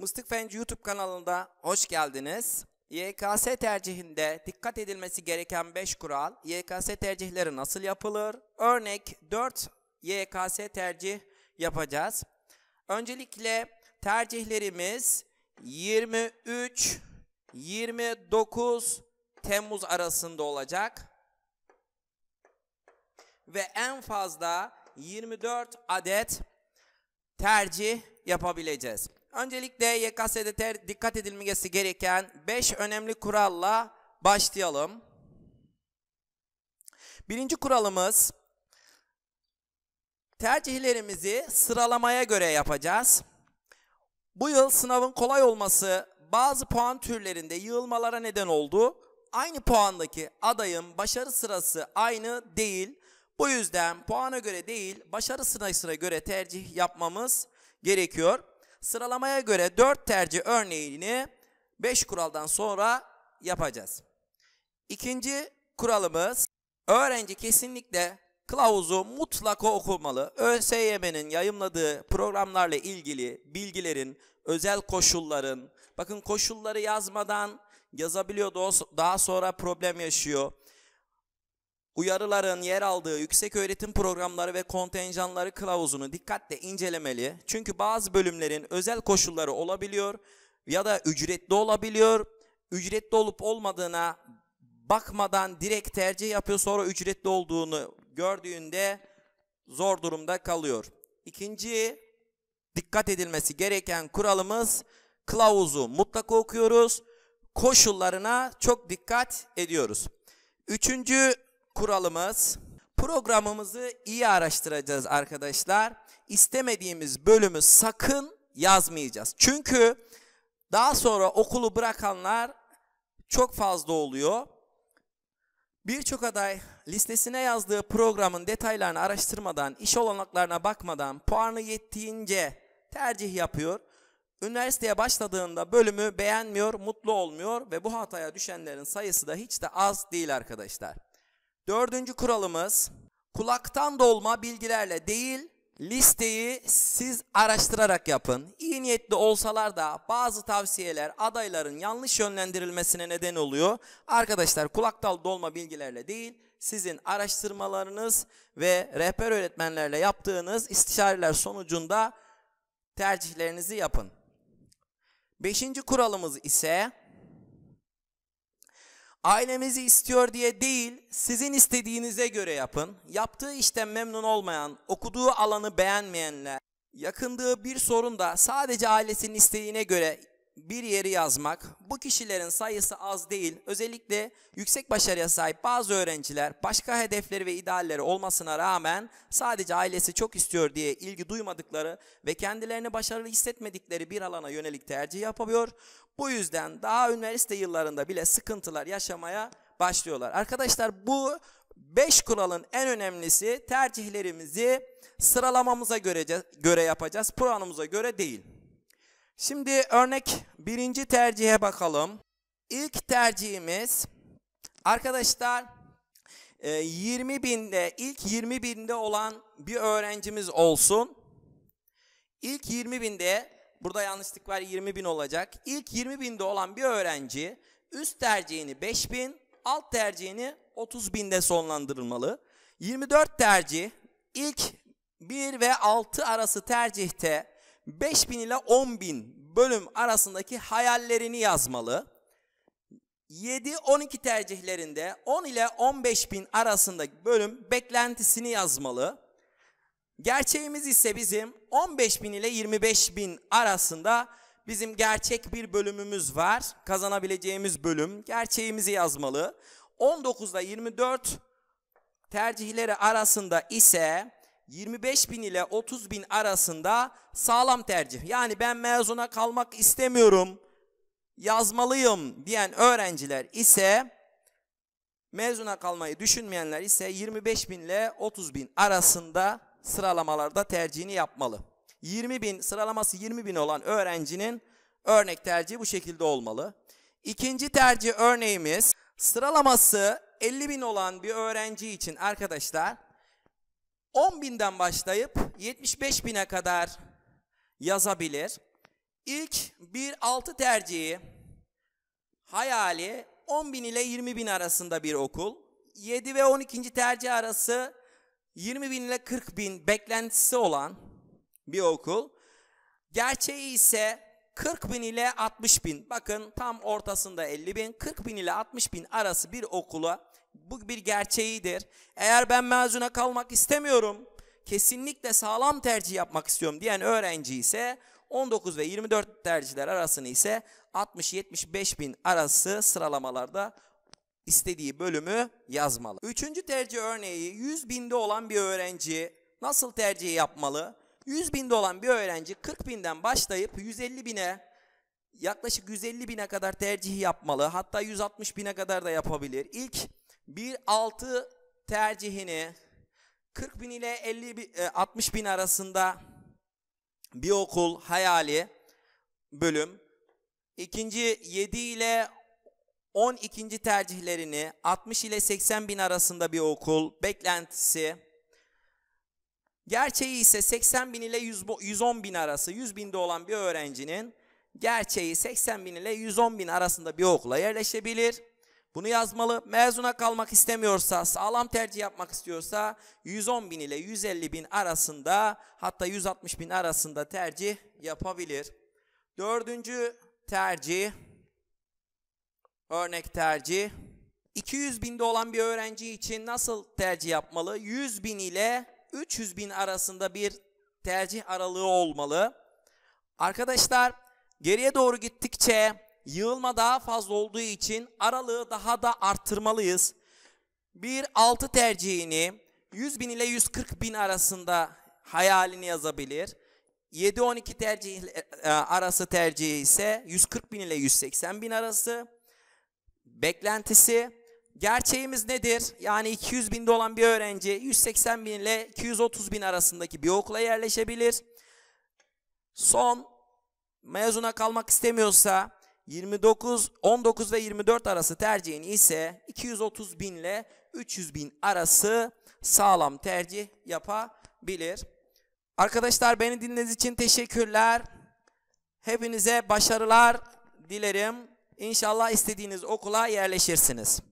Mıstık Fenci YouTube kanalında hoş geldiniz. YKS tercihinde dikkat edilmesi gereken 5 kural, YKS tercihleri nasıl yapılır? Örnek 4 YKS tercih yapacağız. Öncelikle tercihlerimiz 23 29 Temmuz arasında olacak. Ve en fazla 24 adet tercih yapabileceğiz. Öncelikle YKS'de ter, dikkat edilmesi gereken 5 önemli kuralla başlayalım. Birinci kuralımız tercihlerimizi sıralamaya göre yapacağız. Bu yıl sınavın kolay olması bazı puan türlerinde yığılmalara neden oldu. Aynı puandaki adayın başarı sırası aynı değil. Bu yüzden puana göre değil başarı sırasına göre tercih yapmamız gerekiyor. Sıralamaya göre 4 tercih örneğini 5 kuraldan sonra yapacağız. İkinci kuralımız öğrenci kesinlikle kılavuzu mutlaka okumalı. ÖSYM'nin yayımladığı programlarla ilgili bilgilerin, özel koşulların, bakın koşulları yazmadan yazabiliyor daha sonra problem yaşıyor. Uyarıların yer aldığı yüksek öğretim programları ve kontenjanları kılavuzunu dikkatle incelemeli. Çünkü bazı bölümlerin özel koşulları olabiliyor ya da ücretli olabiliyor. Ücretli olup olmadığına bakmadan direkt tercih yapıyor sonra ücretli olduğunu gördüğünde zor durumda kalıyor. İkinci dikkat edilmesi gereken kuralımız kılavuzu mutlaka okuyoruz. Koşullarına çok dikkat ediyoruz. Üçüncü kuralımız. Programımızı iyi araştıracağız arkadaşlar. İstemediğimiz bölümü sakın yazmayacağız. Çünkü daha sonra okulu bırakanlar çok fazla oluyor. Birçok aday listesine yazdığı programın detaylarını araştırmadan, iş olanaklarına bakmadan puanı yettiğince tercih yapıyor. Üniversiteye başladığında bölümü beğenmiyor, mutlu olmuyor ve bu hataya düşenlerin sayısı da hiç de az değil arkadaşlar. Dördüncü kuralımız kulaktan dolma bilgilerle değil listeyi siz araştırarak yapın. İyi niyetli olsalar da bazı tavsiyeler adayların yanlış yönlendirilmesine neden oluyor. Arkadaşlar kulaktan dolma bilgilerle değil sizin araştırmalarınız ve rehber öğretmenlerle yaptığınız istişareler sonucunda tercihlerinizi yapın. Beşinci kuralımız ise Ailemizi istiyor diye değil, sizin istediğinize göre yapın. Yaptığı işten memnun olmayan, okuduğu alanı beğenmeyenler, yakındığı bir sorun da sadece ailesinin isteğine göre bir yeri yazmak. Bu kişilerin sayısı az değil. Özellikle yüksek başarıya sahip bazı öğrenciler başka hedefleri ve idealleri olmasına rağmen sadece ailesi çok istiyor diye ilgi duymadıkları ve kendilerini başarılı hissetmedikleri bir alana yönelik tercih yapabiliyor Bu yüzden daha üniversite yıllarında bile sıkıntılar yaşamaya başlıyorlar. Arkadaşlar bu 5 kuralın en önemlisi tercihlerimizi sıralamamıza göre, göre yapacağız. Puanımıza göre değil. Şimdi örnek birinci tercihe bakalım. İlk tercihimiz arkadaşlar 20 e, binde ilk 20 binde olan bir öğrencimiz olsun. İlk 20 binde burada yanlışlık var 20 bin olacak. İlk 20 binde olan bir öğrenci üst tercihini 5 bin alt tercihini 30 binde sonlandırılmalı. 24 tercih ilk 1 ve 6 arası tercihte 5000 ile 10000 bölüm arasındaki hayallerini yazmalı. 7-12 tercihlerinde 10 ile 15 bin arasındaki bölüm beklentisini yazmalı. Gerçeğimiz ise bizim 15 bin ile 25 bin arasında bizim gerçek bir bölümümüz var. Kazanabileceğimiz bölüm. Gerçeğimizi yazmalı. 19 ile 24 tercihleri arasında ise 25 bin ile 30 bin arasında sağlam tercih. Yani ben mezuna kalmak istemiyorum, yazmalıyım diyen öğrenciler ise mezuna kalmayı düşünmeyenler ise 25 bin ile 30 bin arasında sıralamalarda tercihini yapmalı. 20 bin sıralaması 20 bin olan öğrencinin örnek tercihi bu şekilde olmalı. İkinci tercih örneğimiz sıralaması 50 bin olan bir öğrenci için arkadaşlar 10 binden başlayıp 75 bine kadar yazabilir. İlk bir altı tercihi hayali 10 bin ile 20 bin arasında bir okul. 7 ve 12. tercih arası 20 bin ile 40 bin beklentisi olan bir okul. Gerçeği ise 40 bin ile 60 bin. Bakın tam ortasında 50 bin. 40 bin ile 60 bin arası bir okula bu bir gerçeğidir. Eğer ben mezuna kalmak istemiyorum, kesinlikle sağlam tercih yapmak istiyorum diyen öğrenci ise 19 ve 24 tercihler arasını ise 60-75 bin arası sıralamalarda istediği bölümü yazmalı. Üçüncü tercih örneği 100 binde olan bir öğrenci nasıl tercih yapmalı? 100 binde olan bir öğrenci 40 binden başlayıp 150 bine yaklaşık 150 bine kadar tercih yapmalı. Hatta 160 bine kadar da yapabilir. İlk 1.6 tercihini 40 bin ile 50 60 e, bin arasında bir okul hayali bölüm. İkinci 7 ile 12. tercihlerini 60 ile 80 bin arasında bir okul beklentisi. Gerçeği ise 80 bin ile 110 bin arası 100 binde olan bir öğrencinin gerçeği 80 bin ile 110 bin arasında bir okula yerleşebilir. Bunu yazmalı. Mezuna kalmak istemiyorsa, sağlam tercih yapmak istiyorsa 110 bin ile 150 bin arasında hatta 160 bin arasında tercih yapabilir. Dördüncü tercih, örnek tercih. 200 binde olan bir öğrenci için nasıl tercih yapmalı? 100 bin ile 300 bin arasında bir tercih aralığı olmalı. Arkadaşlar geriye doğru gittikçe Yığılma daha fazla olduğu için aralığı daha da arttırmalıyız. Bir altı tercihini 100 bin ile 140 bin arasında hayalini yazabilir. 7-12 tercih e, e, arası tercihi ise 140 bin ile 180 bin arası. Beklentisi gerçeğimiz nedir? Yani 200 binde olan bir öğrenci 180 bin ile 230 bin arasındaki bir okula yerleşebilir. Son mezuna kalmak istemiyorsa 29, 19 ve 24 arası tercihin ise 230 bin ile 300 bin arası sağlam tercih yapabilir. Arkadaşlar beni dinlediğiniz için teşekkürler. Hepinize başarılar dilerim. İnşallah istediğiniz okula yerleşirsiniz.